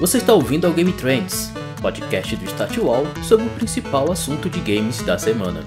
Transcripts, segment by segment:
Você está ouvindo ao Game Trends, podcast do Statual sobre o principal assunto de games da semana.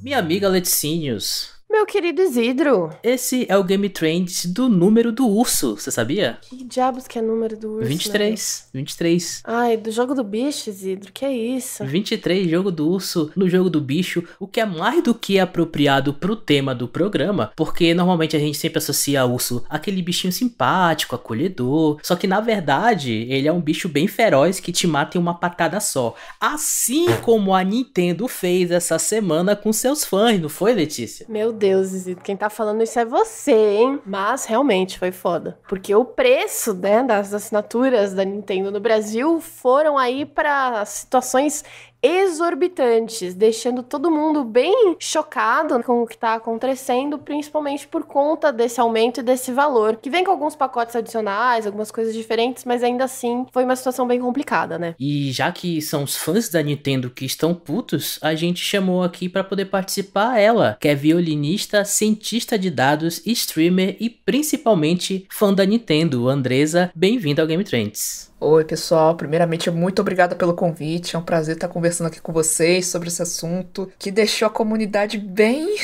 Minha amiga Leticínios, querido Isidro. Esse é o Game Trend do número do urso, você sabia? Que diabos que é número do urso? 23. Né? 23. Ai, do jogo do bicho, Isidro, que é isso? 23, jogo do urso, no jogo do bicho, o que é mais do que apropriado pro tema do programa, porque normalmente a gente sempre associa ao urso aquele bichinho simpático, acolhedor, só que na verdade ele é um bicho bem feroz que te mata em uma patada só. Assim como a Nintendo fez essa semana com seus fãs, não foi, Letícia? Meu Deus. Deus, Zizito, quem tá falando isso é você, hein? Mas realmente foi foda. Porque o preço, né, das assinaturas da Nintendo no Brasil foram aí para situações exorbitantes, deixando todo mundo bem chocado com o que está acontecendo, principalmente por conta desse aumento e desse valor, que vem com alguns pacotes adicionais, algumas coisas diferentes, mas ainda assim foi uma situação bem complicada, né? E já que são os fãs da Nintendo que estão putos, a gente chamou aqui para poder participar ela, que é violinista, cientista de dados, streamer e principalmente fã da Nintendo, Andresa. Bem-vinda ao Game Trends. Oi, pessoal. Primeiramente, muito obrigada pelo convite. É um prazer estar conversando conversando aqui com vocês sobre esse assunto que deixou a comunidade bem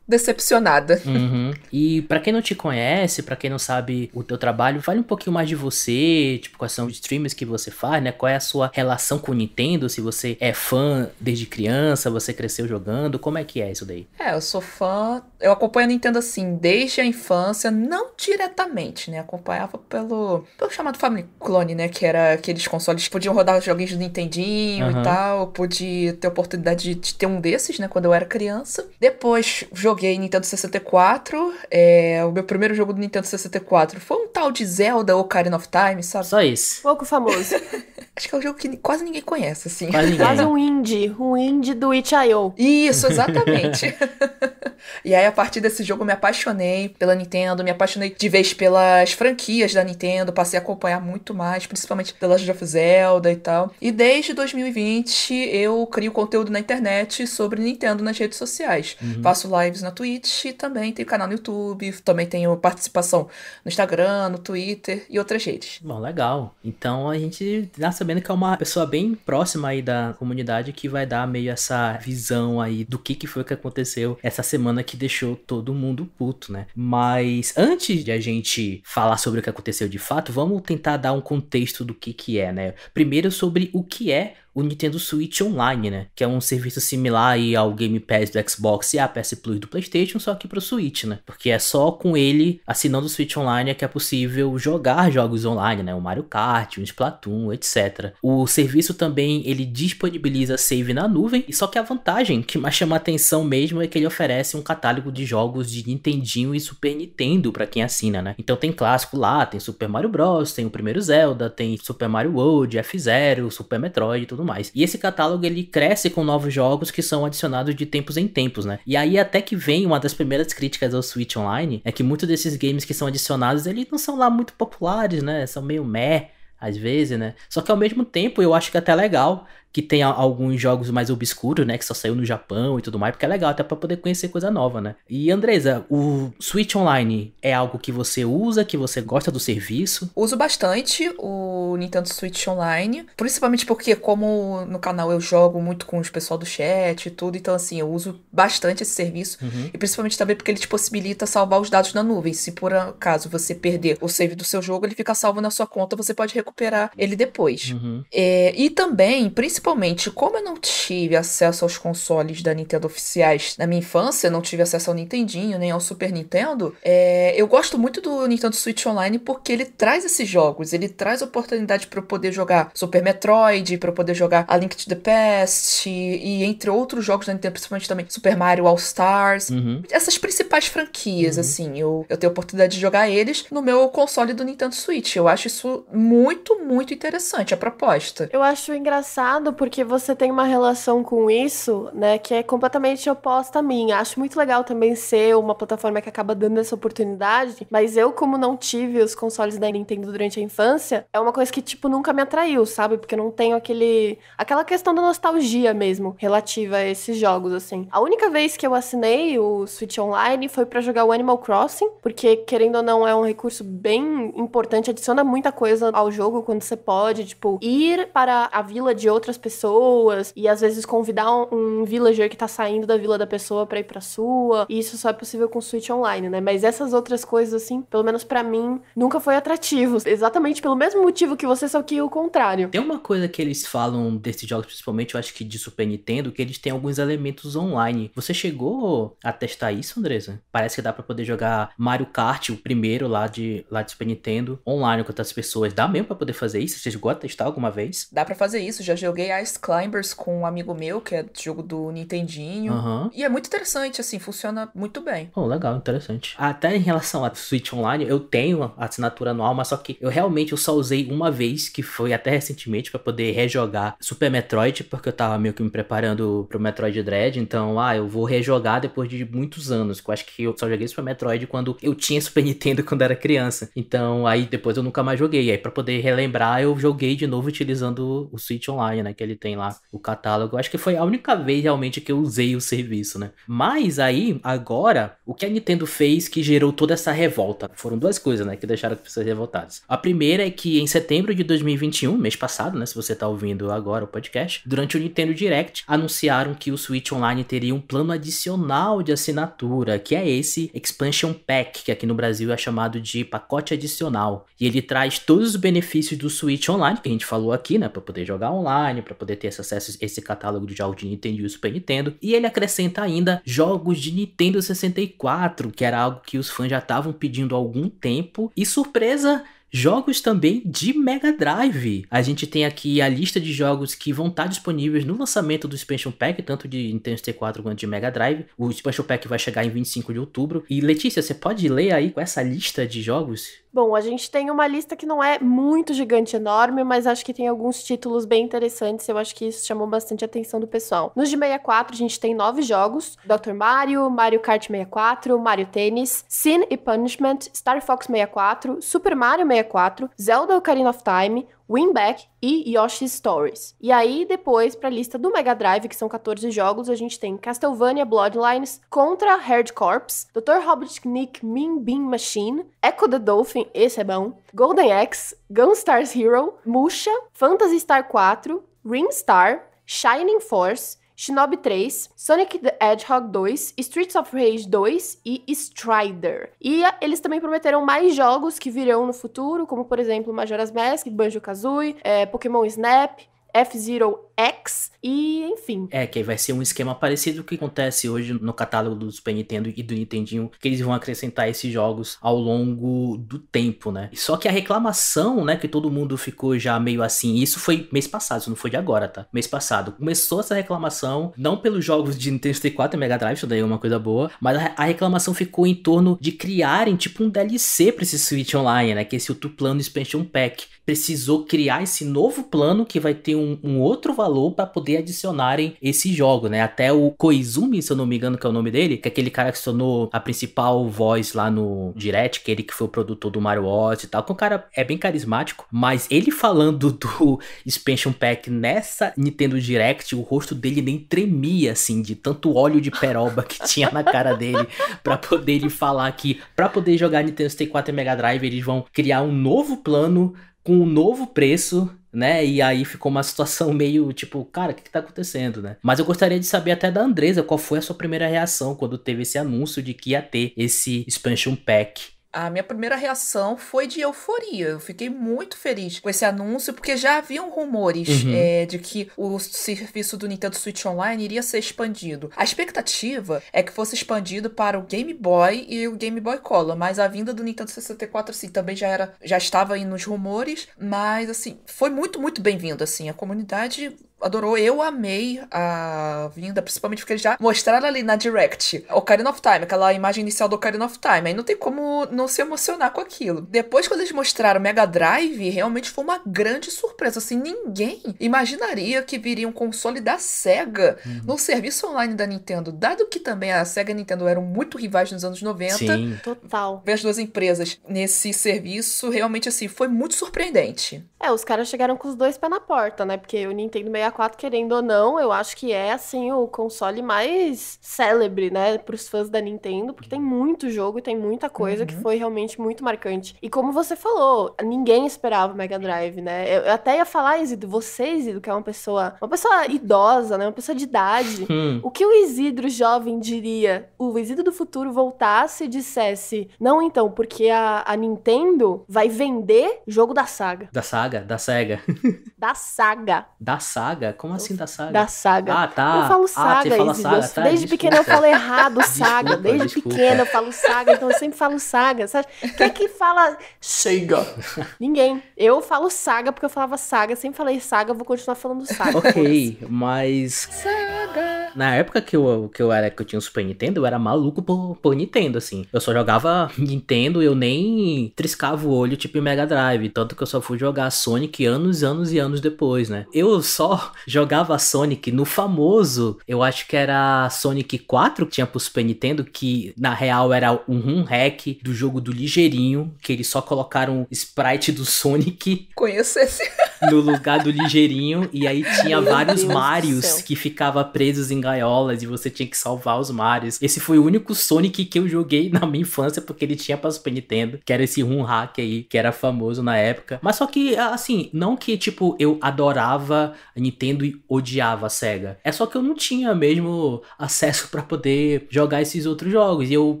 decepcionada. Uhum. E para quem não te conhece, para quem não sabe o teu trabalho, fale um pouquinho mais de você, tipo, quais são os streams que você faz, né? Qual é a sua relação com o Nintendo, se você é fã desde criança, você cresceu jogando, como é que é isso daí? É, eu sou fã, eu acompanho a Nintendo assim, desde a infância, não diretamente, né? Acompanhava pelo, pelo chamado Clone, né? Que era aqueles consoles que podiam rodar os joguinhos do Nintendinho uhum. e tal, eu pude ter a oportunidade de ter um desses, né? Quando eu era criança. Depois, joguei joguei Nintendo 64. É, o meu primeiro jogo do Nintendo 64 foi um tal de Zelda Ocarina of Time, sabe? Só isso. Pouco famoso. Acho que é um jogo que quase ninguém conhece, assim. Quase, quase né? um indie. Um indie do Itch.io. Isso, exatamente. e aí, a partir desse jogo, eu me apaixonei pela Nintendo, me apaixonei de vez pelas franquias da Nintendo, passei a acompanhar muito mais, principalmente pela Legend of Zelda e tal. E desde 2020, eu crio conteúdo na internet sobre Nintendo nas redes sociais. Uhum. Faço lives na Twitch e também tem canal no YouTube, também tenho participação no Instagram, no Twitter e outras redes. Bom, legal. Então a gente tá sabendo que é uma pessoa bem próxima aí da comunidade que vai dar meio essa visão aí do que, que foi que aconteceu essa semana que deixou todo mundo puto, né? Mas antes de a gente falar sobre o que aconteceu de fato, vamos tentar dar um contexto do que que é, né? Primeiro sobre o que é o Nintendo Switch Online, né? Que é um serviço similar aí ao Game Pass do Xbox e a PS Plus do PlayStation, só que pro Switch, né? Porque é só com ele, assinando o Switch Online, é que é possível jogar jogos online, né? O Mario Kart, o Splatoon, etc. O serviço também, ele disponibiliza save na nuvem, só que a vantagem que mais chama atenção mesmo é que ele oferece um catálogo de jogos de Nintendinho e Super Nintendo para quem assina, né? Então tem clássico lá, tem Super Mario Bros, tem o primeiro Zelda, tem Super Mario World, F-Zero, Super Metroid tudo tudo mais. E esse catálogo ele cresce com novos jogos que são adicionados de tempos em tempos, né? E aí até que vem uma das primeiras críticas ao Switch Online é que muitos desses games que são adicionados, eles não são lá muito populares, né? São meio meh às vezes, né? Só que ao mesmo tempo eu acho que é até legal que tem alguns jogos mais obscuros, né? Que só saiu no Japão e tudo mais, porque é legal até para poder conhecer coisa nova, né? E Andresa, o Switch Online é algo que você usa, que você gosta do serviço? Uso bastante o Nintendo Switch Online, principalmente porque como no canal eu jogo muito com os pessoal do chat e tudo, então assim, eu uso bastante esse serviço uhum. e principalmente também porque ele te possibilita salvar os dados na nuvem. Se por acaso você perder o save do seu jogo, ele fica salvo na sua conta, você pode recuperar ele depois. Uhum. É, e também, principalmente principalmente como eu não tive acesso aos consoles da Nintendo oficiais na minha infância, não tive acesso ao Nintendinho nem ao Super Nintendo, é, eu gosto muito do Nintendo Switch Online porque ele traz esses jogos, ele traz oportunidade para eu poder jogar Super Metroid, para eu poder jogar A Link to the Past e, e, entre outros jogos da Nintendo, principalmente também Super Mario All Stars, uhum. essas principais franquias, uhum. assim, eu, eu tenho a oportunidade de jogar eles no meu console do Nintendo Switch. Eu acho isso muito, muito interessante a proposta. Eu acho engraçado porque você tem uma relação com isso, né, que é completamente oposta a minha. Acho muito legal também ser uma plataforma que acaba dando essa oportunidade, mas eu, como não tive os consoles da Nintendo durante a infância, é uma coisa que, tipo, nunca me atraiu, sabe? Porque eu não tenho aquele. aquela questão da nostalgia mesmo, relativa a esses jogos, assim. A única vez que eu assinei o Switch Online foi para jogar o Animal Crossing, porque, querendo ou não, é um recurso bem importante, adiciona muita coisa ao jogo quando você pode, tipo, ir para a vila de outras pessoas e às vezes convidar um, um villager que tá saindo da vila da pessoa para ir pra sua. E isso só é possível com Switch Online, né? Mas essas outras coisas, assim, pelo menos para mim, nunca foi atrativo. Exatamente pelo mesmo motivo que você, só que o contrário. Tem uma coisa que eles falam desses jogos, principalmente, eu acho que de Super Nintendo, que eles têm alguns elementos online. Você chegou a testar isso, Andresa? Parece que dá para poder jogar Mario Kart, o primeiro lá de, lá de Super Nintendo, online com outras pessoas. Dá mesmo para poder fazer isso? Você chegou a testar alguma vez? Dá para fazer isso. Já joguei Ice Climbers com um amigo meu, que é jogo do Nintendinho. Uhum. E é muito interessante, assim, funciona muito bem. Oh, legal, interessante. Até em relação a Switch Online, eu tenho a assinatura anual, mas só que eu realmente eu só usei uma vez, que foi até recentemente, para poder rejogar Super Metroid, porque eu tava meio que me preparando pro Metroid Dread. Então, ah, eu vou rejogar depois de muitos anos. Que eu acho que eu só joguei Super Metroid quando eu tinha Super Nintendo quando era criança. Então, aí depois eu nunca mais joguei. Aí, para poder relembrar, eu joguei de novo utilizando o Switch Online, né? É que ele tem lá, o catálogo. Acho que foi a única vez realmente que eu usei o serviço, né? Mas aí, agora, o que a Nintendo fez que gerou toda essa revolta? Foram duas coisas, né, que deixaram as pessoas revoltadas. A primeira é que em setembro de 2021, mês passado, né, se você tá ouvindo agora o podcast, durante o Nintendo Direct, anunciaram que o Switch Online teria um plano adicional de assinatura, que é esse Expansion Pack, que aqui no Brasil é chamado de pacote adicional. E ele traz todos os benefícios do Switch Online, que a gente falou aqui, né, para poder jogar online, para poder ter esse acesso a esse catálogo de jogos de Nintendo e Super Nintendo. E ele acrescenta ainda jogos de Nintendo 64, que era algo que os fãs já estavam pedindo há algum tempo. E surpresa, jogos também de Mega Drive. A gente tem aqui a lista de jogos que vão estar disponíveis no lançamento do Expansion Pack, tanto de Nintendo 64 quanto de Mega Drive. O Expansion Pack vai chegar em 25 de outubro. E Letícia, você pode ler aí com essa lista de jogos? Bom, a gente tem uma lista que não é muito gigante, enorme, mas acho que tem alguns títulos bem interessantes. Eu acho que isso chamou bastante a atenção do pessoal. Nos de 64, a gente tem nove jogos: Dr. Mario, Mario Kart 64, Mario Tennis, Sin e Punishment, Star Fox 64, Super Mario 64, Zelda Ocarina of Time, Winback e Yoshi Stories. E aí, depois, para a lista do Mega Drive, que são 14 jogos, a gente tem Castlevania Bloodlines contra Herd Corps, Dr. Robotnik Min Bean Machine, Echo the Dolphin, esse é bom, Golden Axe, Gunstars Hero, Musha, Phantasy Star 4, Ring Star, Shining Force, Shinobi 3, Sonic the Hedgehog 2, Streets of Rage 2 e Strider. E ah, eles também prometeram mais jogos que virão no futuro, como por exemplo Majora's Mask, Banjo-Kazooie, é, Pokémon Snap, F-Zero X e enfim. É, que aí vai ser um esquema parecido com o que acontece hoje no catálogo do Super Nintendo e do Nintendinho, que eles vão acrescentar esses jogos ao longo do tempo, né? Só que a reclamação, né, que todo mundo ficou já meio assim, isso foi mês passado, isso não foi de agora, tá? Mês passado. Começou essa reclamação, não pelos jogos de Nintendo 64 e Mega Drive, isso daí é uma coisa boa, mas a reclamação ficou em torno de criarem tipo um DLC pra esse Switch Online, né? Que é esse outro o plano Expansion Pack. Precisou criar esse novo plano que vai ter um, um outro valor para poder adicionarem esse jogo, né? Até o Koizumi, se eu não me engano, que é o nome dele, que é aquele cara que se tornou a principal voz lá no Direct, que é ele que foi o produtor do Mario Odyssey e tal, que o é cara é bem carismático, mas ele falando do Expansion Pack nessa Nintendo Direct, o rosto dele nem tremia, assim, de tanto óleo de peroba que tinha na cara dele, para poder ele falar que, para poder jogar Nintendo 64 e Mega Drive, eles vão criar um novo plano com um novo preço né? E aí ficou uma situação meio tipo, cara, o que, que tá acontecendo, né? Mas eu gostaria de saber até da Andresa qual foi a sua primeira reação quando teve esse anúncio de que ia ter esse expansion pack a minha primeira reação foi de euforia. Eu fiquei muito feliz com esse anúncio, porque já haviam rumores uhum. é, de que o serviço do Nintendo Switch Online iria ser expandido. A expectativa é que fosse expandido para o Game Boy e o Game Boy Color, mas a vinda do Nintendo 64 assim também já era já estava aí nos rumores, mas assim, foi muito muito bem-vindo assim. A comunidade adorou. Eu amei a vinda, principalmente porque eles já mostraram ali na Direct Ocarina of Time, aquela imagem inicial do Ocarina of Time. Aí não tem como não se emocionar com aquilo. Depois, quando eles mostraram Mega Drive, realmente foi uma grande surpresa. Assim, ninguém imaginaria que viria um console da SEGA uhum. no serviço online da Nintendo, dado que também a SEGA e a Nintendo eram muito rivais nos anos 90. Sim. Total. Ver as duas empresas nesse serviço, realmente, assim, foi muito surpreendente. É, os caras chegaram com os dois pés na porta, né? Porque o Nintendo 64 64, querendo ou não, eu acho que é, assim, o console mais célebre, né, pros fãs da Nintendo, porque tem uhum. muito jogo e tem muita coisa uhum. que foi realmente muito marcante. E como você falou, ninguém esperava o Mega Drive, né? Eu, eu até ia falar, Isidro, você, Isidro, que é uma pessoa, uma pessoa idosa, né, uma pessoa de idade, hum. o que o Isidro jovem diria, o Isidro do futuro voltasse e dissesse, não, então, porque a, a Nintendo vai vender jogo da saga. Da saga, da SEGA. Da saga. Da saga? Como assim da saga? Da saga. Ah, tá. Eu falo ah, saga, ah, fala saga. Desde, tá, desde pequena eu falo errado saga. Desculpa, desde desculpa. pequena eu falo saga, então eu sempre falo saga. Sabe? Quem é que fala chega? Ninguém. Eu falo saga porque eu falava saga, sempre falei saga, vou continuar falando saga. Ok, mas... Saga. Na época que eu, que eu era, que eu tinha o um Super Nintendo, eu era maluco por, por Nintendo, assim. Eu só jogava Nintendo, eu nem triscava o olho, tipo Mega Drive. Tanto que eu só fui jogar Sonic anos, anos e anos anos depois, né? Eu só jogava Sonic no famoso, eu acho que era Sonic 4 que tinha pro Super Nintendo, que na real era um, hack do jogo do Ligeirinho, que eles só colocaram o sprite do Sonic. Conheço esse. no lugar do ligeirinho. E aí tinha Meu vários Marios que ficava presos em gaiolas e você tinha que salvar os Marios. Esse foi o único Sonic que eu joguei na minha infância, porque ele tinha para Super Nintendo, que era esse Run Hack aí, que era famoso na época. Mas só que, assim, não que, tipo, eu adorava a Nintendo e odiava a SEGA. É só que eu não tinha mesmo acesso para poder jogar esses outros jogos. E eu,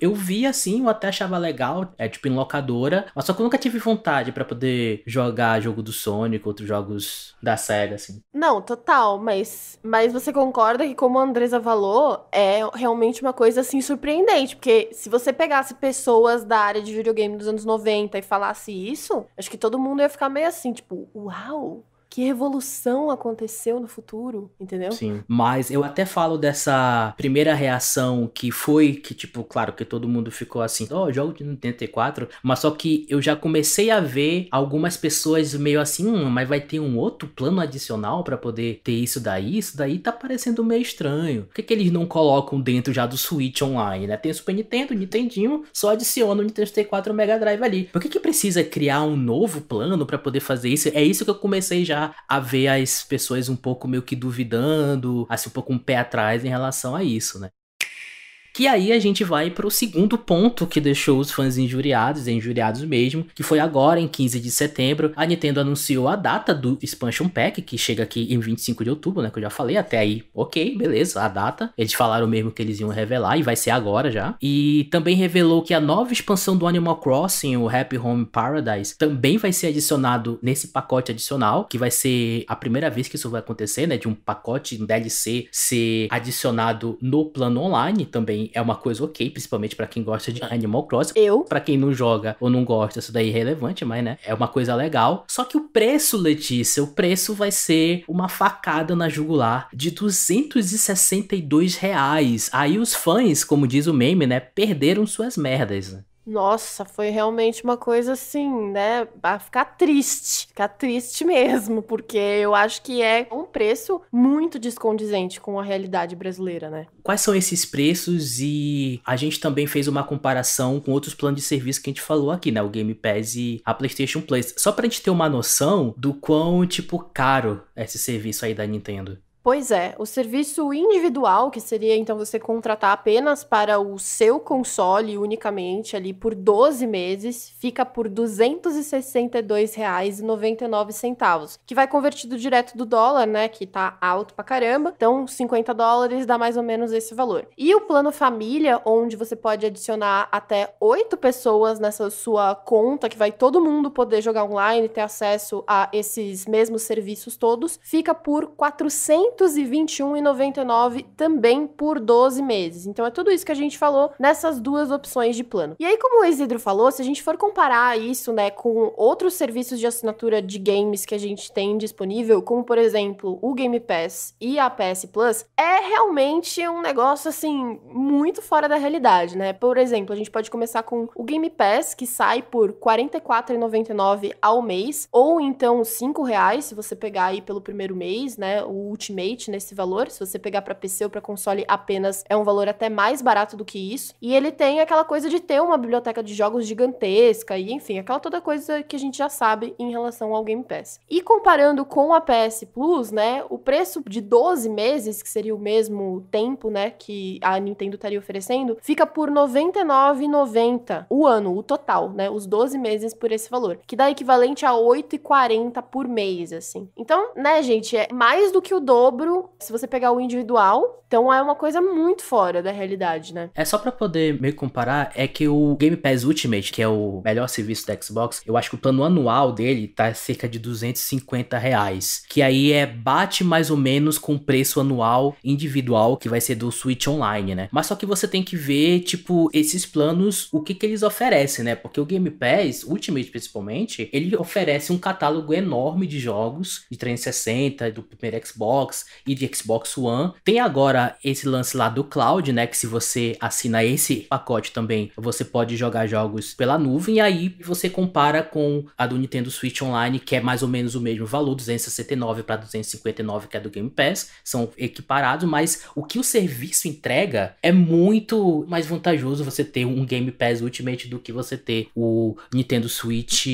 eu vi, assim, eu até achava legal, é tipo em locadora, mas só que eu nunca tive vontade para poder jogar jogo do Sonic, outro jogos da série, assim. Não, total, mas, mas você concorda que, como a Andresa falou, é realmente uma coisa, assim, surpreendente, porque se você pegasse pessoas da área de videogame dos anos 90 e falasse isso, acho que todo mundo ia ficar meio assim, tipo, uau, que revolução aconteceu no futuro, entendeu? Sim. Mas eu até falo dessa primeira reação que foi que, tipo, claro que todo mundo ficou assim, ó, oh, jogo de 94, mas só que eu já comecei a ver algumas pessoas meio assim, hum, mas vai ter um outro plano adicional para poder ter isso daí? Isso daí tá parecendo meio estranho. Por que, que eles não colocam dentro já do Switch online, né? Tem o Super Nintendo, o Nintendinho, só adiciona o Nintendo 64 o Mega Drive ali. Por que que precisa criar um novo plano para poder fazer isso? É isso que eu comecei já a ver as pessoas um pouco meio que duvidando, assim, um pouco um pé atrás em relação a isso, né? Que aí a gente vai para o segundo ponto que deixou os fãs injuriados, injuriados mesmo, que foi agora em 15 de setembro, a Nintendo anunciou a data do Expansion Pack, que chega aqui em 25 de outubro, né, que eu já falei, até aí, ok, beleza, a data. Eles falaram mesmo que eles iam revelar e vai ser agora já. E também revelou que a nova expansão do Animal Crossing, o Happy Home Paradise, também vai ser adicionado nesse pacote adicional, que vai ser a primeira vez que isso vai acontecer, né, de um pacote um DLC ser adicionado no plano online também é uma coisa ok, principalmente para quem gosta de Animal Crossing. Eu. Para quem não joga ou não gosta, isso daí é irrelevante, mas né, é uma coisa legal. Só que o preço, Letícia, o preço vai ser uma facada na jugular de 262 reais. Aí os fãs, como diz o meme, né, perderam suas merdas. Nossa, foi realmente uma coisa assim, né? Pra ficar triste, ficar triste mesmo, porque eu acho que é um preço muito descondizente com a realidade brasileira, né? Quais são esses preços? E a gente também fez uma comparação com outros planos de serviço que a gente falou aqui, né? O Game Pass e a PlayStation Plus. Só pra gente ter uma noção do quão, tipo, caro é esse serviço aí da Nintendo. Pois é, o serviço individual, que seria então você contratar apenas para o seu console unicamente ali por 12 meses, fica por R$ 262,99, que vai convertido direto do dólar, né, que tá alto pra caramba. Então, 50 dólares dá mais ou menos esse valor. E o plano família, onde você pode adicionar até 8 pessoas nessa sua conta, que vai todo mundo poder jogar online e ter acesso a esses mesmos serviços todos, fica por 400 221,99 também por 12 meses. Então é tudo isso que a gente falou nessas duas opções de plano. E aí, como o Isidro falou, se a gente for comparar isso, né, com outros serviços de assinatura de games que a gente tem disponível, como por exemplo o Game Pass e a PS Plus, é realmente um negócio assim muito fora da realidade, né? Por exemplo, a gente pode começar com o Game Pass que sai por R$ 44,99 ao mês, ou então R$ reais se você pegar aí pelo primeiro mês, né, o Ultimate nesse valor. Se você pegar para PC ou para console apenas, é um valor até mais barato do que isso. E ele tem aquela coisa de ter uma biblioteca de jogos gigantesca e, enfim, aquela toda coisa que a gente já sabe em relação ao Game Pass. E comparando com a PS Plus, né, o preço de 12 meses, que seria o mesmo tempo, né, que a Nintendo estaria oferecendo, fica por R$ 99,90 o ano, o total, né, os 12 meses por esse valor, que dá equivalente a R$ 8,40 por mês, assim. Então, né, gente, é mais do que o dobro dobro se você pegar o individual então é uma coisa muito fora da realidade, né? É só para poder meio comparar, é que o Game Pass Ultimate, que é o melhor serviço da Xbox, eu acho que o plano anual dele tá cerca de 250 reais, que aí é bate mais ou menos com o preço anual individual que vai ser do Switch Online, né? Mas só que você tem que ver, tipo, esses planos, o que que eles oferecem, né? Porque o Game Pass Ultimate, principalmente, ele oferece um catálogo enorme de jogos de 360, do primeiro Xbox e de Xbox One. Tem agora esse lance lá do cloud, né? Que se você assina esse pacote também, você pode jogar jogos pela nuvem. E aí você compara com a do Nintendo Switch Online, que é mais ou menos o mesmo valor, 269 para 259, que é do Game Pass. São equiparados, mas o que o serviço entrega é muito mais vantajoso você ter um Game Pass Ultimate do que você ter o Nintendo Switch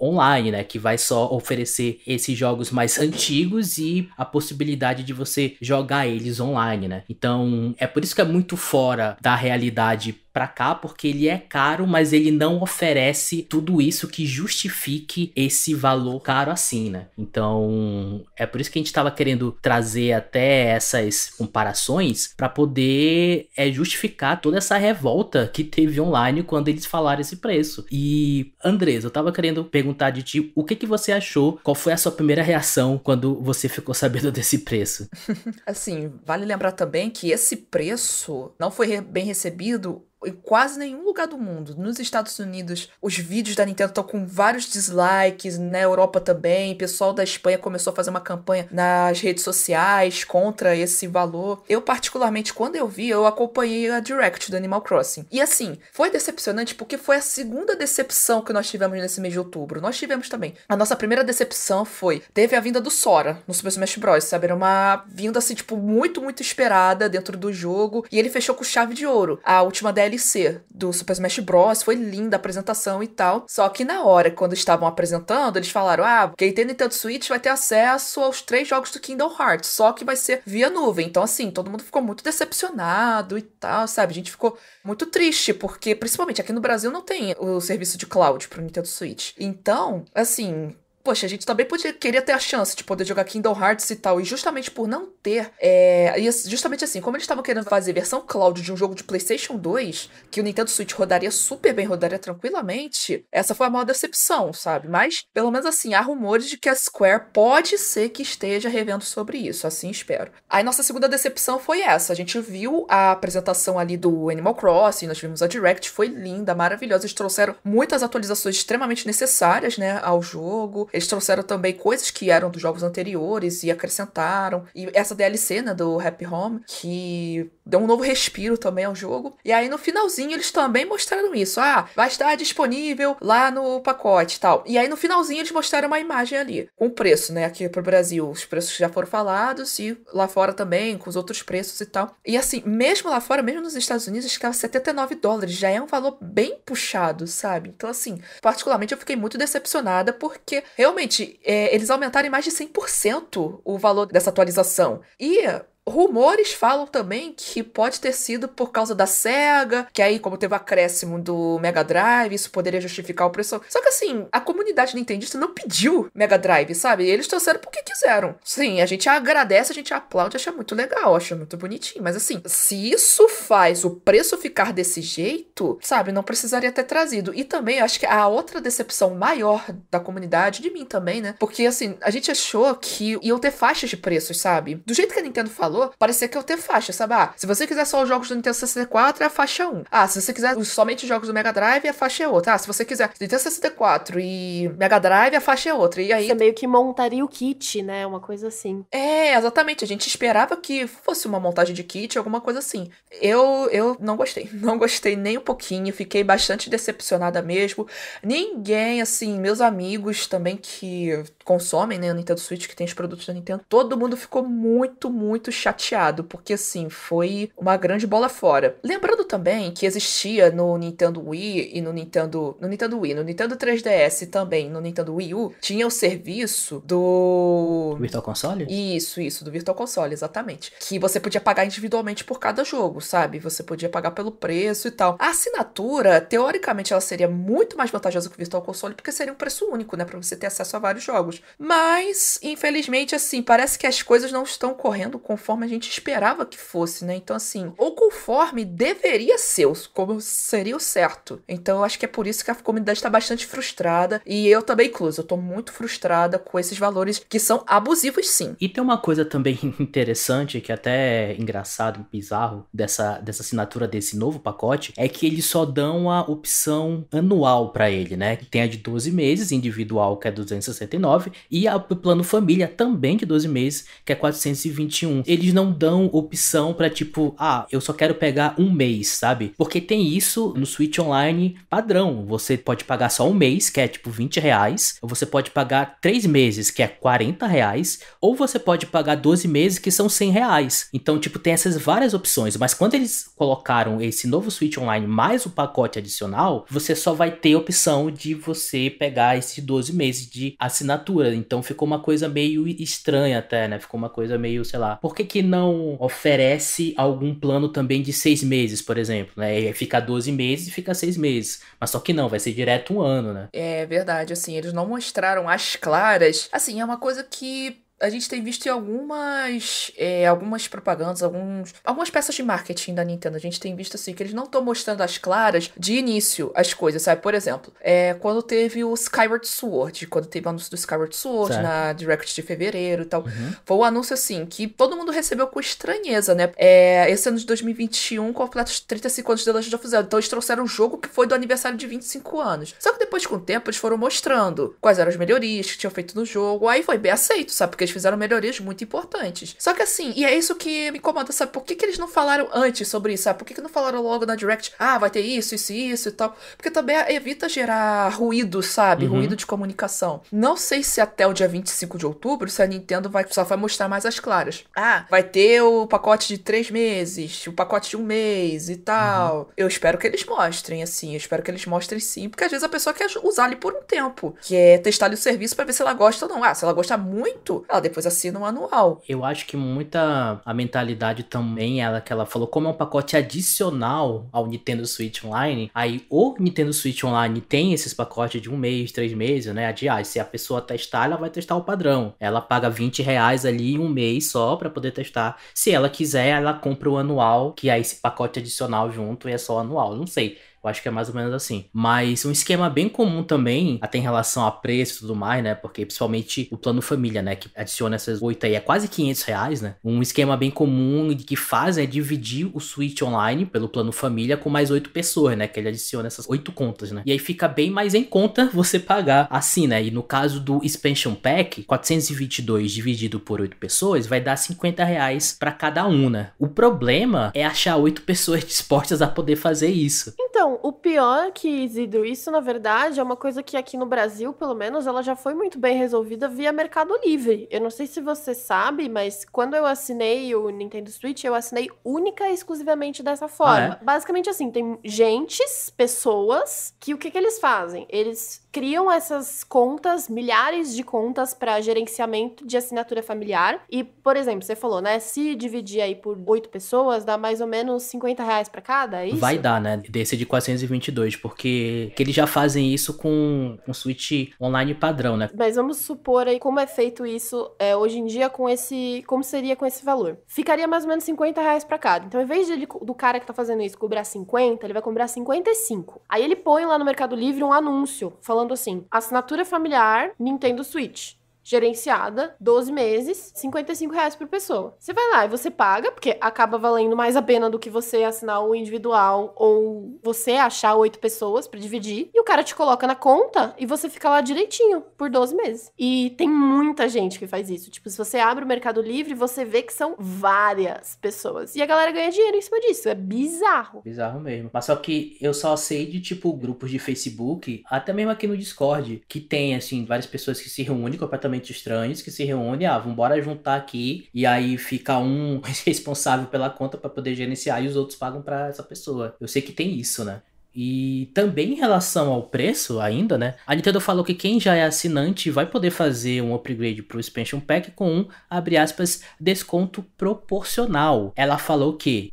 Online, né? Que vai só oferecer esses jogos mais antigos e a possibilidade de você jogar eles online, né? né? Então, é por isso que é muito fora da realidade para cá porque ele é caro, mas ele não oferece tudo isso que justifique esse valor caro assim, né? Então, é por isso que a gente estava querendo trazer até essas comparações para poder é, justificar toda essa revolta que teve online quando eles falaram esse preço. E, Andres, eu estava querendo perguntar de ti, o que que você achou? Qual foi a sua primeira reação quando você ficou sabendo desse preço? assim, vale lembrar também que esse preço não foi bem recebido em quase nenhum lugar do mundo. Nos Estados Unidos, os vídeos da Nintendo estão com vários dislikes, na Europa também. O pessoal da Espanha começou a fazer uma campanha nas redes sociais contra esse valor. Eu, particularmente, quando eu vi, eu acompanhei a Direct do Animal Crossing. E assim, foi decepcionante porque foi a segunda decepção que nós tivemos nesse mês de outubro. Nós tivemos também. A nossa primeira decepção foi: teve a vinda do Sora no Super Smash Bros. Sabe? Era uma vinda, assim, tipo, muito, muito esperada dentro do jogo. E ele fechou com chave de ouro. A última DL DLC do Super Smash Bros. Foi linda a apresentação e tal. Só que na hora, quando estavam apresentando, eles falaram: ah, quem tem Nintendo Switch vai ter acesso aos três jogos do Kingdom Hearts, só que vai ser via nuvem. Então, assim, todo mundo ficou muito decepcionado e tal, sabe? A gente ficou muito triste, porque principalmente aqui no Brasil não tem o serviço de cloud pro Nintendo Switch. Então, assim, poxa, a gente também podia, queria ter a chance de poder jogar Kingdom Hearts e tal. E justamente por não ter. É, e justamente assim, como eles estavam querendo fazer versão cloud de um jogo de PlayStation 2, que o Nintendo Switch rodaria super bem, rodaria tranquilamente, essa foi a maior decepção, sabe? Mas, pelo menos assim, há rumores de que a Square pode ser que esteja revendo sobre isso, assim espero. Aí nossa segunda decepção foi essa. A gente viu a apresentação ali do Animal Crossing, nós vimos a Direct, foi linda, maravilhosa. Eles trouxeram muitas atualizações extremamente necessárias, né, ao jogo. Eles trouxeram também coisas que eram dos jogos anteriores e acrescentaram. E essa DLC, né, do Happy Home, que deu um novo respiro também ao jogo. E aí no finalzinho eles também mostraram isso. Ah, vai estar disponível lá no pacote e tal. E aí no finalzinho eles mostraram uma imagem ali, com o preço, né, aqui pro Brasil. Os preços já foram falados e lá fora também, com os outros preços e tal. E assim, mesmo lá fora, mesmo nos Estados Unidos, acho que era 79 dólares. Já é um valor bem puxado, sabe? Então assim, particularmente eu fiquei muito decepcionada porque realmente é, eles em mais de 100% o valor dessa atualização. E Rumores falam também que pode ter sido por causa da SEGA, que aí, como teve o acréscimo do Mega Drive, isso poderia justificar o preço. Só que assim, a comunidade nintendista não pediu Mega Drive, sabe? Eles trouxeram porque quiseram. Sim, a gente agradece, a gente aplaude, acha muito legal, acha muito bonitinho. Mas assim, se isso faz o preço ficar desse jeito, sabe, não precisaria ter trazido. E também, acho que a outra decepção maior da comunidade, de mim também, né? Porque assim, a gente achou que iam ter faixas de preços, sabe? Do jeito que a Nintendo falou, falou, parecia que eu ter faixa, sabe? Ah, se você quiser só os jogos do Nintendo 64, é a faixa 1. Ah, se você quiser somente os jogos do Mega Drive, a faixa é outra. Ah, se você quiser Nintendo 64 e Mega Drive, a faixa é outra. E aí. Você meio que montaria o kit, né? Uma coisa assim. É, exatamente. A gente esperava que fosse uma montagem de kit, alguma coisa assim. Eu, eu não gostei. Não gostei nem um pouquinho. Fiquei bastante decepcionada mesmo. Ninguém, assim, meus amigos também que consomem, né, o Nintendo Switch, que tem os produtos da Nintendo, todo mundo ficou muito, muito chateado, porque assim, foi uma grande bola fora. Lembrando também que existia no Nintendo Wii e no Nintendo. No Nintendo Wii, no Nintendo 3DS e também no Nintendo Wii U, tinha o serviço do. Virtual Console? Isso, isso, do Virtual Console, exatamente. Que você podia pagar individualmente por cada jogo, sabe? Você podia pagar pelo preço e tal. A assinatura, teoricamente, ela seria muito mais vantajosa que o Virtual Console, porque seria um preço único, né? Pra você ter acesso a vários jogos. Mas, infelizmente, assim, parece que as coisas não estão correndo conforme conforme a gente esperava que fosse, né? Então, assim, ou conforme deveria ser, como seria o certo. Então, eu acho que é por isso que a comunidade está bastante frustrada. E eu também, incluso, eu tô muito frustrada com esses valores que são abusivos, sim. E tem uma coisa também interessante, que é até é engraçado, bizarro, dessa, dessa assinatura desse novo pacote, é que eles só dão a opção anual para ele, né? Tem a de 12 meses, individual, que é 269, e a, o plano família também de 12 é meses, que é 421. Ele eles não dão opção para tipo, ah, eu só quero pegar um mês, sabe? Porque tem isso no Switch Online padrão. Você pode pagar só um mês, que é tipo 20 reais, ou você pode pagar três meses, que é 40 reais, ou você pode pagar 12 meses, que são 100 reais. Então, tipo, tem essas várias opções, mas quando eles colocaram esse novo Switch Online mais o pacote adicional, você só vai ter opção de você pegar esses 12 meses de assinatura. Então ficou uma coisa meio estranha até, né? Ficou uma coisa meio, sei lá, por que, que não oferece algum plano também de seis meses, por exemplo, né? E fica 12 meses e fica seis meses. Mas só que não, vai ser direto um ano, né? É verdade, assim, eles não mostraram as claras. Assim, é uma coisa que a gente tem visto em algumas, é, algumas propagandas, alguns, algumas peças de marketing da Nintendo. A gente tem visto assim que eles não estão mostrando as claras de início as coisas, sabe? Por exemplo, é, quando teve o Skyward Sword, quando teve o anúncio do Skyward Sword certo. na Direct de fevereiro e tal, uhum. foi um anúncio assim que todo mundo recebeu com estranheza, né? É, esse ano de 2021 completa os 35 anos de The Legend of Zelda. Então eles trouxeram um jogo que foi do aniversário de 25 anos. Só que depois, com o tempo, eles foram mostrando quais eram as melhorias que tinham feito no jogo. Aí foi bem aceito, sabe? Porque fizeram melhorias muito importantes. Só que assim, e é isso que me incomoda, sabe? Por que, que eles não falaram antes sobre isso? Sabe? Por que, que não falaram logo na Direct? Ah, vai ter isso, isso e isso e tal. Porque também evita gerar ruído, sabe? Uhum. Ruído de comunicação. Não sei se até o dia 25 de outubro, se a Nintendo vai, só vai mostrar mais as claras. Ah, vai ter o pacote de três meses, o pacote de um mês e tal. Uhum. Eu espero que eles mostrem, assim. Eu espero que eles mostrem sim, porque às vezes a pessoa quer usar ali por um tempo. Que é testar ali o serviço para ver se ela gosta ou não. Ah, se ela gosta muito, ela depois assina o anual. Eu acho que muita a mentalidade também, ela que ela falou, como é um pacote adicional ao Nintendo Switch Online, aí o Nintendo Switch Online tem esses pacotes de um mês, três meses, né? Adiar. Ah, se a pessoa testar, ela vai testar o padrão. Ela paga 20 reais ali um mês só para poder testar. Se ela quiser, ela compra o anual, que é esse pacote adicional junto e é só anual. Não sei. Eu acho que é mais ou menos assim. Mas um esquema bem comum também, até em relação a preço e tudo mais, né? Porque principalmente o plano família, né? Que adiciona essas oito aí, é quase 500 reais, né? Um esquema bem comum que fazem é dividir o Switch online pelo plano família com mais oito pessoas, né? Que ele adiciona essas oito contas, né? E aí fica bem mais em conta você pagar assim, né? E no caso do Expansion Pack, 422 dividido por oito pessoas vai dar 50 reais pra cada uma. Né? O problema é achar oito pessoas dispostas a poder fazer isso. Então, o pior é que, Isidro, isso na verdade é uma coisa que aqui no Brasil, pelo menos, ela já foi muito bem resolvida via Mercado Livre. Eu não sei se você sabe, mas quando eu assinei o Nintendo Switch, eu assinei única e exclusivamente dessa forma. Ah, é? Basicamente assim, tem gentes, pessoas, que o que, que eles fazem? Eles criam essas contas, milhares de contas para gerenciamento de assinatura familiar. E, por exemplo, você falou, né? Se dividir aí por oito pessoas, dá mais ou menos 50 reais para cada, é isso? Vai dar, né? Desse de 422, porque que eles já fazem isso com um suíte online padrão, né? Mas vamos supor aí como é feito isso é, hoje em dia com esse... Como seria com esse valor? Ficaria mais ou menos 50 reais para cada. Então, em vez de ele, do cara que tá fazendo isso cobrar 50, ele vai cobrar 55. Aí ele põe lá no Mercado Livre um anúncio falando falando assim: assinatura familiar Nintendo Switch gerenciada, 12 meses, 55 reais por pessoa. Você vai lá e você paga, porque acaba valendo mais a pena do que você assinar o individual ou você achar oito pessoas para dividir. E o cara te coloca na conta e você fica lá direitinho por 12 meses. E tem muita gente que faz isso. Tipo, se você abre o Mercado Livre, você vê que são várias pessoas. E a galera ganha dinheiro em cima disso. É bizarro. Bizarro mesmo. Mas só que eu só sei de, tipo, grupos de Facebook, até mesmo aqui no Discord, que tem, assim, várias pessoas que se reúnem completamente completamente estranhos que se reúnem, ah, vamos juntar aqui, e aí fica um responsável pela conta para poder gerenciar e os outros pagam para essa pessoa. Eu sei que tem isso, né? E também em relação ao preço, ainda, né? A Nintendo falou que quem já é assinante vai poder fazer um upgrade para o Expansion Pack com um, abre aspas, desconto proporcional. Ela falou que.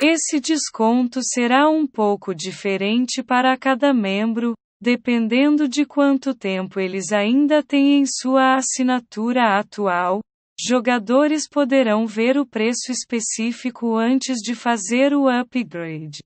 Esse desconto será um pouco diferente para cada membro, dependendo de quanto tempo eles ainda têm em sua assinatura atual, jogadores poderão ver o preço específico antes de fazer o upgrade.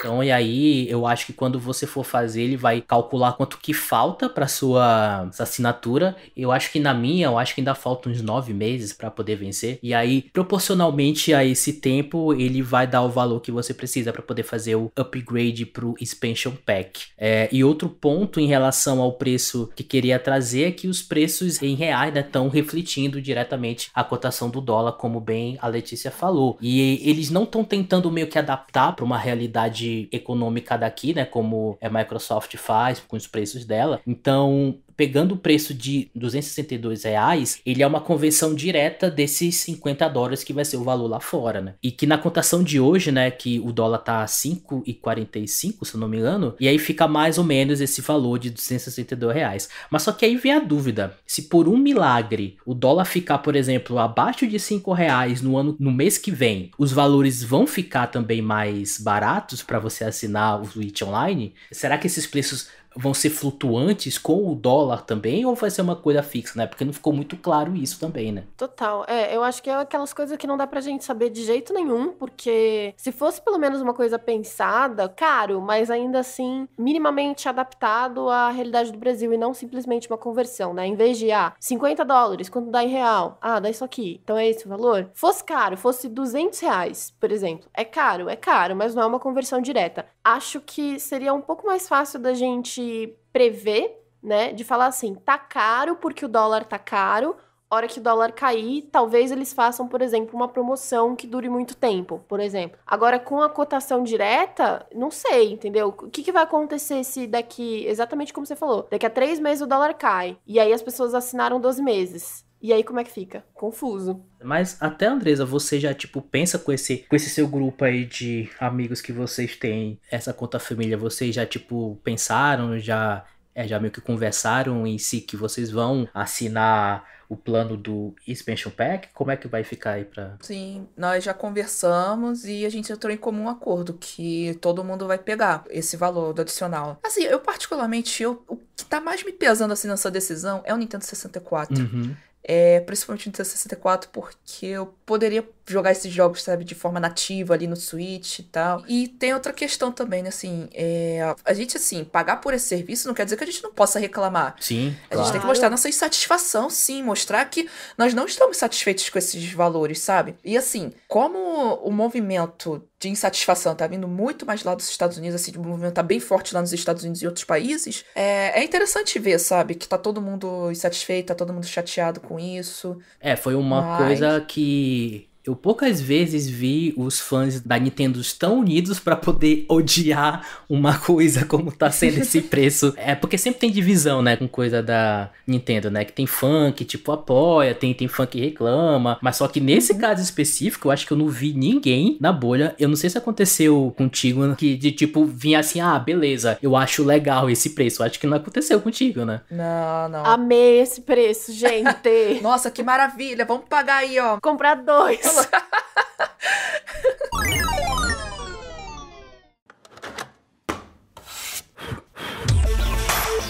Então, e aí, eu acho que quando você for fazer, ele vai calcular quanto que falta para sua assinatura. Eu acho que na minha, eu acho que ainda falta uns nove meses para poder vencer. E aí, proporcionalmente a esse tempo, ele vai dar o valor que você precisa para poder fazer o upgrade pro expansion pack. É, e outro ponto em relação ao preço que queria trazer é que os preços em reais estão né, refletindo diretamente a cotação do dólar, como bem a Letícia falou. E eles não estão tentando meio que adaptar para uma realidade econômica daqui, né? Como a Microsoft faz com os preços dela. Então, pegando o preço de 262 reais, ele é uma convenção direta desses 50 dólares que vai ser o valor lá fora, né? E que na contação de hoje, né, que o dólar tá 5,45, se eu não me engano, e aí fica mais ou menos esse valor de 262 reais. Mas só que aí vem a dúvida, se por um milagre o dólar ficar, por exemplo, abaixo de 5 reais no ano, no mês que vem, os valores vão ficar também mais baratos para você assinar o Switch Online? Será que esses preços vão ser flutuantes com o dólar também, ou vai ser uma coisa fixa, né? Porque não ficou muito claro isso também, né? Total. É, eu acho que é aquelas coisas que não dá pra gente saber de jeito nenhum, porque se fosse pelo menos uma coisa pensada, caro, mas ainda assim minimamente adaptado à realidade do Brasil e não simplesmente uma conversão, né? Em vez de, ah, 50 dólares, quanto dá em real? Ah, dá isso aqui. Então é esse o valor? Fosse caro, fosse 200 reais, por exemplo. É caro, é caro, mas não é uma conversão direta. Acho que seria um pouco mais fácil da gente gente prevê, né? De falar assim, tá caro porque o dólar tá caro. Hora que o dólar cair, talvez eles façam, por exemplo, uma promoção que dure muito tempo, por exemplo. Agora, com a cotação direta, não sei, entendeu? O que, que vai acontecer se daqui, exatamente como você falou, daqui a três meses o dólar cai e aí as pessoas assinaram 12 meses? E aí, como é que fica? Confuso. Mas até, Andresa, você já, tipo, pensa com esse, com esse seu grupo aí de amigos que vocês têm, essa conta família, vocês já, tipo, pensaram, já, é, já meio que conversaram em si que vocês vão assinar o plano do Expansion Pack? Como é que vai ficar aí pra. Sim, nós já conversamos e a gente entrou em comum acordo que todo mundo vai pegar esse valor do adicional. Assim, eu particularmente, eu, o que tá mais me pesando assim nessa decisão é o Nintendo 64. Uhum é, principalmente no 64, porque eu poderia jogar esses jogos, sabe, de forma nativa ali no Switch e tal. E tem outra questão também, né, assim, é, a gente, assim, pagar por esse serviço não quer dizer que a gente não possa reclamar. Sim, A claro. gente tem que mostrar nossa insatisfação, sim, mostrar que nós não estamos satisfeitos com esses valores, sabe? E, assim, como o movimento de insatisfação tá vindo muito mais lá dos Estados Unidos, assim, o movimento tá bem forte lá nos Estados Unidos e outros países, é, é interessante ver, sabe, que tá todo mundo insatisfeito, tá todo mundo chateado com isso. É, foi uma mas... coisa que eu poucas vezes vi os fãs da Nintendo tão unidos para poder odiar uma coisa como tá sendo esse preço. É porque sempre tem divisão, né, com coisa da Nintendo, né, que tem fã que tipo apoia, tem tem fã que reclama, mas só que nesse uhum. caso específico, eu acho que eu não vi ninguém na bolha. Eu não sei se aconteceu contigo né, que de tipo vinha assim: "Ah, beleza, eu acho legal esse preço". Eu acho que não aconteceu contigo, né? Não, não. Amei esse preço, gente. Nossa, que maravilha. Vamos pagar aí, ó. Comprar dois falou.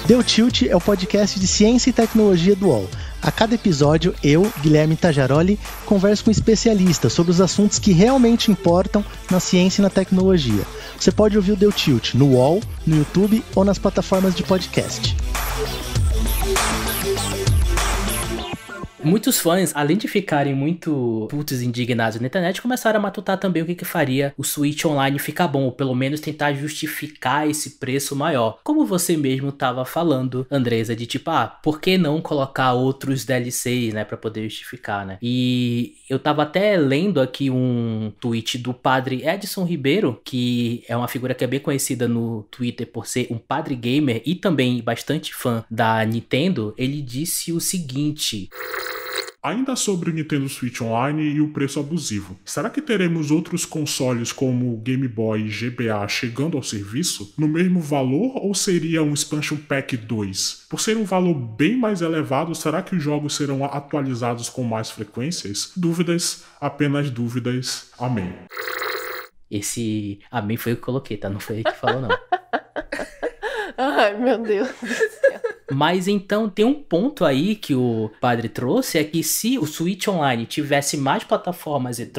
Deu Tilt é o podcast de ciência e tecnologia do UOL. A cada episódio, eu, Guilherme Tajaroli, converso com especialistas sobre os assuntos que realmente importam na ciência e na tecnologia. Você pode ouvir o Deu Tilt no UOL, no YouTube ou nas plataformas de podcast. Muitos fãs, além de ficarem muito putos indignados na internet, começaram a matutar também o que, que faria o Switch Online ficar bom, ou pelo menos tentar justificar esse preço maior. Como você mesmo estava falando, Andresa, de tipo, ah, por que não colocar outros DLCs, né, para poder justificar, né? E eu tava até lendo aqui um tweet do padre Edson Ribeiro, que é uma figura que é bem conhecida no Twitter por ser um padre gamer e também bastante fã da Nintendo. Ele disse o seguinte. Ainda sobre o Nintendo Switch Online e o preço abusivo, será que teremos outros consoles como o Game Boy e GBA chegando ao serviço no mesmo valor ou seria um Expansion Pack 2? Por ser um valor bem mais elevado, será que os jogos serão atualizados com mais frequências? Dúvidas, apenas dúvidas. Amém. Esse amém foi o que eu coloquei, tá? Não foi ele que falou, não. Ai, meu Deus. Mas então tem um ponto aí que o padre trouxe é que se o Switch Online tivesse mais plataformas e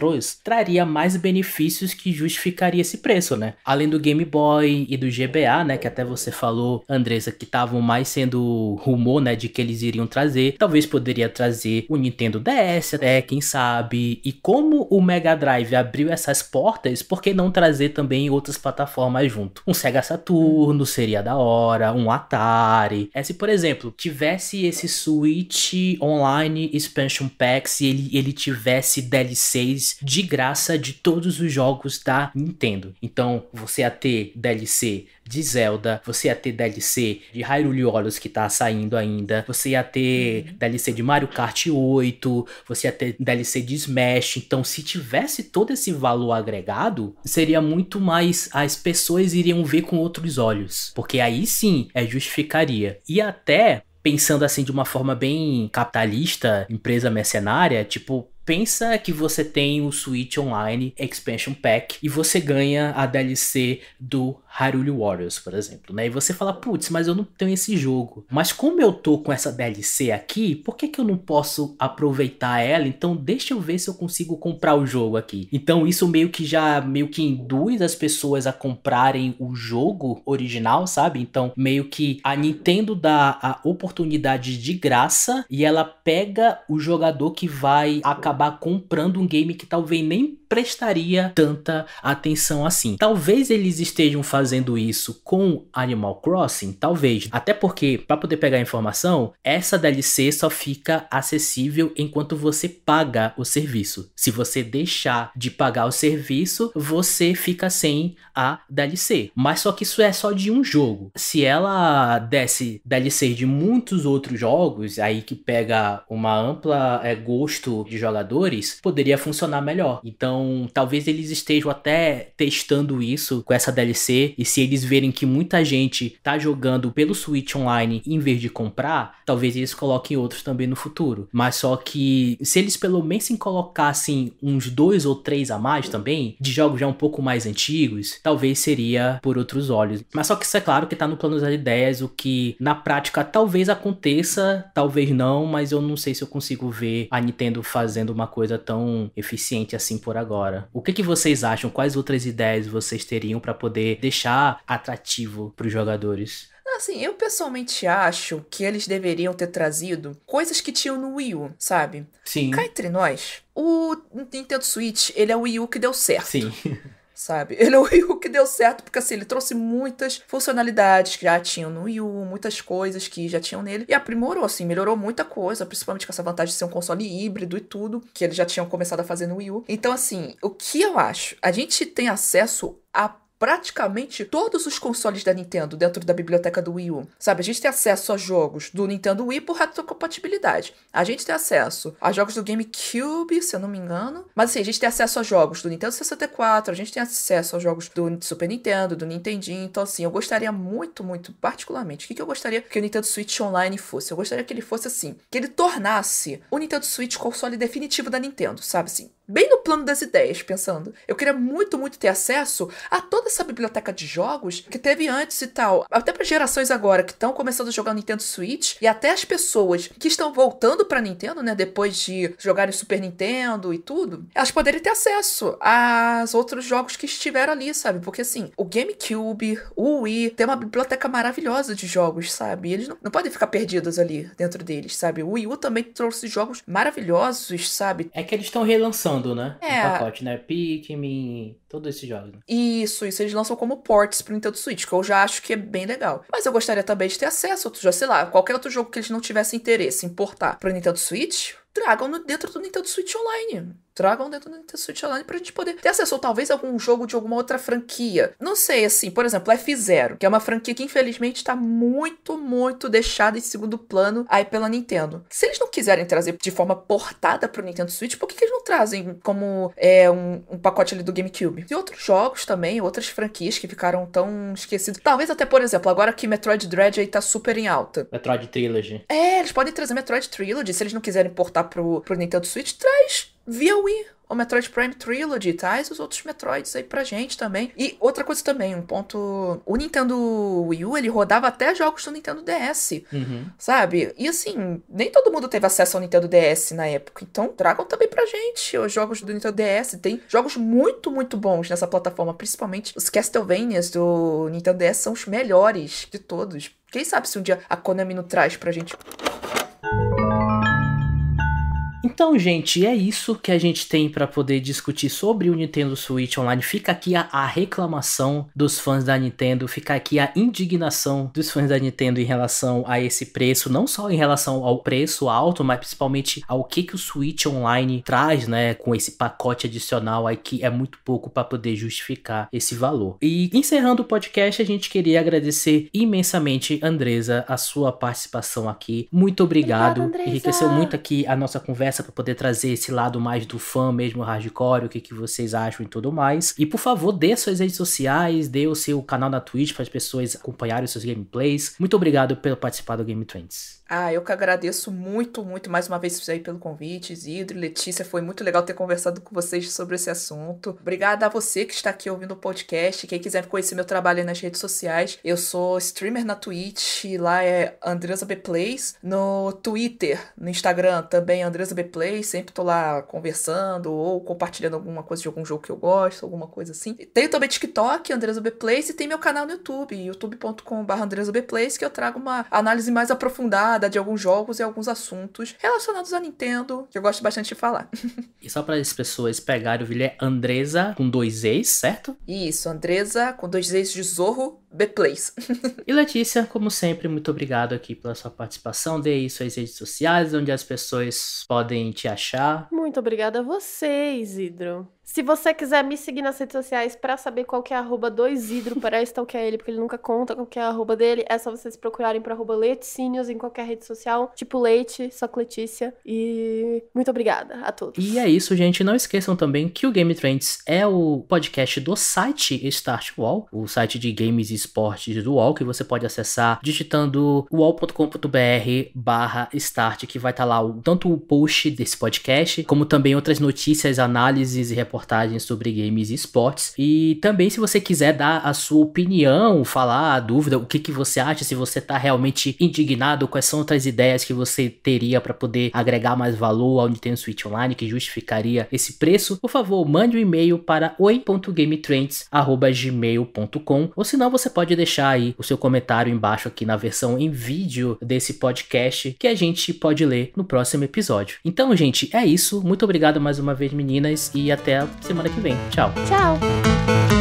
traria mais benefícios que justificaria esse preço, né? Além do Game Boy e do GBA, né, que até você falou, Andressa, que estavam mais sendo rumor, né, de que eles iriam trazer, talvez poderia trazer o Nintendo DS, até quem sabe. E como o Mega Drive abriu essas portas, por que não trazer também outras plataformas junto? Um Sega Saturno seria da hora, um Atari, esse por exemplo, tivesse esse Switch Online Expansion Packs e ele, ele tivesse DLCs de graça de todos os jogos da Nintendo. Então, você ia ter DLC de Zelda, você ia ter DLC de Hyrule Warriors que tá saindo ainda, você ia ter uhum. DLC de Mario Kart 8, você ia ter DLC de Smash. Então, se tivesse todo esse valor agregado, seria muito mais. As pessoas iriam ver com outros olhos. Porque aí sim é justificaria. E até pensando assim de uma forma bem capitalista, empresa mercenária, tipo, pensa que você tem o Switch Online Expansion Pack e você ganha a DLC do Hyrule Warriors, por exemplo, né? E você fala, putz, mas eu não tenho esse jogo. Mas como eu tô com essa DLC aqui, por que, que eu não posso aproveitar ela? Então deixa eu ver se eu consigo comprar o jogo aqui. Então isso meio que já meio que induz as pessoas a comprarem o jogo original, sabe? Então meio que a Nintendo dá a oportunidade de graça e ela pega o jogador que vai acabar acabar comprando um game que talvez nem prestaria tanta atenção assim. Talvez eles estejam fazendo isso com Animal Crossing, talvez. Até porque, para poder pegar a informação, essa DLC só fica acessível enquanto você paga o serviço. Se você deixar de pagar o serviço, você fica sem a DLC. Mas só que isso é só de um jogo. Se ela desse DLC de muitos outros jogos, aí que pega uma ampla é, gosto de jogadores, poderia funcionar melhor. Então, então, talvez eles estejam até testando isso com essa DLC. E se eles verem que muita gente tá jogando pelo Switch Online em vez de comprar, talvez eles coloquem outros também no futuro. Mas só que se eles pelo menos colocassem uns dois ou três a mais também, de jogos já um pouco mais antigos, talvez seria por outros olhos. Mas só que isso é claro que tá no plano das ideias, o que na prática talvez aconteça, talvez não, mas eu não sei se eu consigo ver a Nintendo fazendo uma coisa tão eficiente assim por agora agora. O que, que vocês acham? Quais outras ideias vocês teriam para poder deixar atrativo para os jogadores? Assim, eu pessoalmente acho que eles deveriam ter trazido coisas que tinham no Wii U, sabe? Sim. Cá entre nós, o Nintendo Switch, ele é o Wii U que deu certo. Sim. sabe? Ele é o Wii U que deu certo, porque assim, ele trouxe muitas funcionalidades que já tinham no Wii U, muitas coisas que já tinham nele, e aprimorou, assim, melhorou muita coisa, principalmente com essa vantagem de ser um console híbrido e tudo, que eles já tinham começado a fazer no Wii U. Então, assim, o que eu acho? A gente tem acesso a praticamente todos os consoles da Nintendo dentro da biblioteca do Wii U. Sabe, a gente tem acesso a jogos do Nintendo Wii por retrocompatibilidade. A gente tem acesso a jogos do GameCube, se eu não me engano. Mas assim, a gente tem acesso a jogos do Nintendo 64, a gente tem acesso a jogos do Super Nintendo, do Nintendinho. Então, assim, eu gostaria muito, muito, particularmente, o que, que eu gostaria que o Nintendo Switch Online fosse? Eu gostaria que ele fosse assim, que ele tornasse o Nintendo Switch console definitivo da Nintendo, sabe assim? Bem no plano das ideias, pensando. Eu queria muito, muito ter acesso a toda essa biblioteca de jogos que teve antes e tal. Até para gerações agora que estão começando a jogar o Nintendo Switch e até as pessoas que estão voltando para Nintendo, né, depois de jogarem Super Nintendo e tudo, elas poderiam ter acesso aos outros jogos que estiveram ali, sabe? Porque assim, o GameCube, o Wii, tem uma biblioteca maravilhosa de jogos, sabe? eles não, não, podem ficar perdidos ali dentro deles, sabe? O Wii U também trouxe jogos maravilhosos, sabe? É que eles estão relançando, né? É. O pacote, né? Pikmin, Todos esses jogos, né? Isso, isso. Eles lançam como ports pro Nintendo Switch, que eu já acho que é bem legal. Mas eu gostaria também de ter acesso a outro jogos, sei lá, qualquer outro jogo que eles não tivessem interesse em portar pro Nintendo Switch, tragam dentro do Nintendo Switch Online. Tragam dentro do Nintendo Switch Online pra gente poder ter acesso, ou talvez algum jogo de alguma outra franquia. Não sei, assim, por exemplo, F0, que é uma franquia que infelizmente tá muito, muito deixada em segundo plano aí pela Nintendo. Se eles não quiserem trazer de forma portada pro Nintendo Switch, por que, que eles não trazem como é, um, um pacote ali do GameCube? E outros jogos também, outras franquias que ficaram tão esquecidas. Talvez até, por exemplo, agora que Metroid Dread aí tá super em alta. Metroid Trilogy. É, eles podem trazer Metroid Trilogy, se eles não quiserem portar pro, pro Nintendo Switch, traz via Wii o Metroid Prime Trilogy, traz os outros Metroids aí pra gente também. E outra coisa também, um ponto. O Nintendo Wii U, ele rodava até jogos do Nintendo DS, uhum. sabe? E assim, nem todo mundo teve acesso ao Nintendo DS na época. Então, tragam também pra gente os jogos do Nintendo DS. Tem jogos muito, muito bons nessa plataforma, principalmente os Castlevanias do Nintendo DS são os melhores de todos. Quem sabe se um dia a Konami não traz pra gente. Então, gente, é isso que a gente tem para poder discutir sobre o Nintendo Switch Online. Fica aqui a, a, reclamação dos fãs da Nintendo, fica aqui a indignação dos fãs da Nintendo em relação a esse preço, não só em relação ao preço alto, mas principalmente ao que, que o Switch Online traz, né, com esse pacote adicional aí que é muito pouco para poder justificar esse valor. E encerrando o podcast, a gente queria agradecer imensamente Andresa a sua participação aqui. Muito obrigado, enriqueceu muito aqui a nossa conversa nessa para poder trazer esse lado mais do fã mesmo, hardcore, o que, que vocês acham e tudo mais. E por favor, dê suas redes sociais, dê o seu canal na Twitch para as pessoas acompanharem os seus gameplays. Muito obrigado pelo participar do Game Trends. Ah, eu que agradeço muito, muito mais uma vez aí pelo convite, Isidro e Letícia. Foi muito legal ter conversado com vocês sobre esse assunto. Obrigada a você que está aqui ouvindo o podcast. Quem quiser conhecer meu trabalho nas redes sociais, eu sou streamer na Twitch, lá é Andresa B Plays. No Twitter, no Instagram também é Andresa B Plays. Sempre tô lá conversando ou compartilhando alguma coisa de algum jogo que eu gosto, alguma coisa assim. Tenho também TikTok, Andresa B Plays, e tem meu canal no YouTube, youtube.com.br Andresa B Plays, que eu trago uma análise mais aprofundada nada de alguns jogos e alguns assuntos relacionados à Nintendo, que eu gosto bastante de falar. e só para as pessoas pegarem, o vídeo é Andresa com dois ex, certo? Isso, Andresa com dois ex de Zorro The Place. e Letícia, como sempre, muito obrigado aqui pela sua participação. Dê aí suas redes sociais, onde as pessoas podem te achar. Muito obrigada a vocês, Hidro. Se você quiser me seguir nas redes sociais para saber qual que é a arroba do Isidro, que é ele, porque ele nunca conta qual que é a arroba dele, é só vocês procurarem por arroba Leticínios em qualquer rede social, tipo Leite, só Letícia. E muito obrigada a todos. E é isso, gente. Não esqueçam também que o Game Trends é o podcast do site Startwall, o site de games e esportes do UOL, que você pode acessar digitando uol.com.br barra start, que vai estar tá lá tanto o post desse podcast, como também outras notícias, análises e reportagens sobre games e esportes. E também se você quiser dar a sua opinião, falar a dúvida, o que, que você acha, se você está realmente indignado, quais são outras ideias que você teria para poder agregar mais valor ao Nintendo Switch Online, que justificaria esse preço, por favor, mande um e-mail para oi.gametrends.gmail.com ou se não, você pode deixar aí o seu comentário embaixo aqui na versão em vídeo desse podcast que a gente pode ler no próximo episódio. Então, gente, é isso. Muito obrigado mais uma vez, meninas, e até semana que vem. Tchau. Tchau.